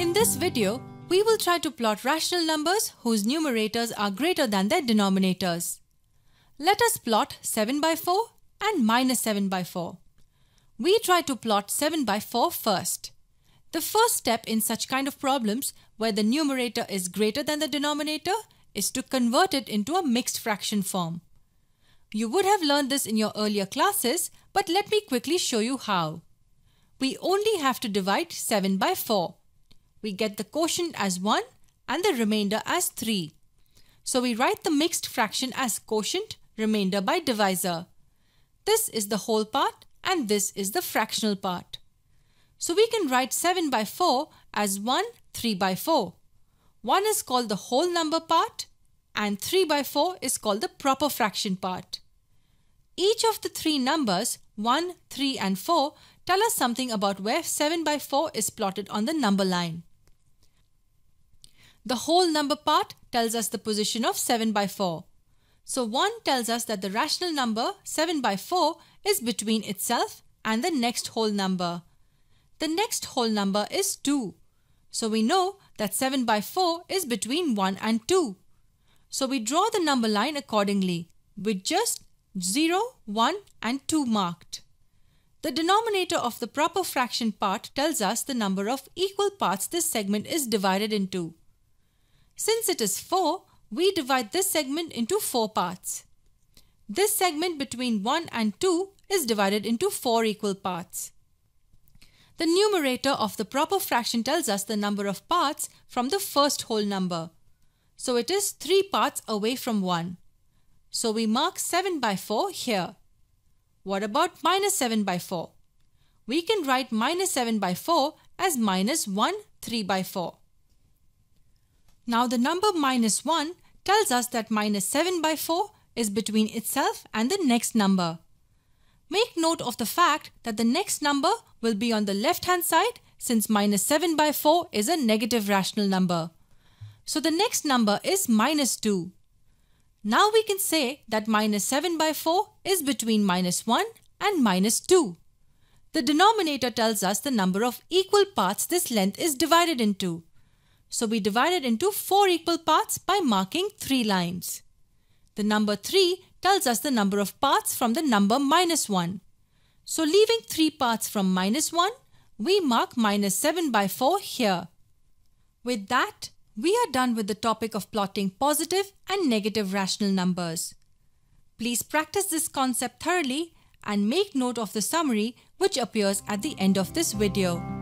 In this video, we will try to plot rational numbers whose numerators are greater than their denominators. Let us plot 7 by 4 and minus 7 by 4. We try to plot 7 by 4 first. The first step in such kind of problems where the numerator is greater than the denominator is to convert it into a mixed fraction form. You would have learned this in your earlier classes, but let me quickly show you how. We only have to divide 7 by 4 we get the quotient as 1 and the remainder as 3. So we write the mixed fraction as quotient, remainder by divisor. This is the whole part and this is the fractional part. So we can write 7 by 4 as 1 3 by 4. 1 is called the whole number part and 3 by 4 is called the proper fraction part. Each of the three numbers 1, 3 and 4 tell us something about where 7 by 4 is plotted on the number line. The whole number part tells us the position of 7 by 4. So 1 tells us that the rational number 7 by 4 is between itself and the next whole number. The next whole number is 2. So we know that 7 by 4 is between 1 and 2. So we draw the number line accordingly with just 0, 1 and 2 marked. The denominator of the proper fraction part tells us the number of equal parts this segment is divided into. Since it is 4, we divide this segment into 4 parts. This segment between 1 and 2 is divided into 4 equal parts. The numerator of the proper fraction tells us the number of parts from the first whole number. So it is 3 parts away from 1. So we mark 7 by 4 here. What about minus 7 by 4? We can write minus 7 by 4 as minus 1 3 by 4. Now the number minus 1 tells us that minus 7 by 4 is between itself and the next number. Make note of the fact that the next number will be on the left hand side since minus 7 by 4 is a negative rational number. So the next number is minus 2. Now we can say that minus 7 by 4 is between minus 1 and minus 2. The denominator tells us the number of equal parts this length is divided into so we divide it into four equal parts by marking three lines. The number 3 tells us the number of parts from the number minus 1. So leaving 3 parts from minus 1, we mark minus 7 by 4 here. With that, we are done with the topic of plotting positive and negative rational numbers. Please practice this concept thoroughly and make note of the summary which appears at the end of this video.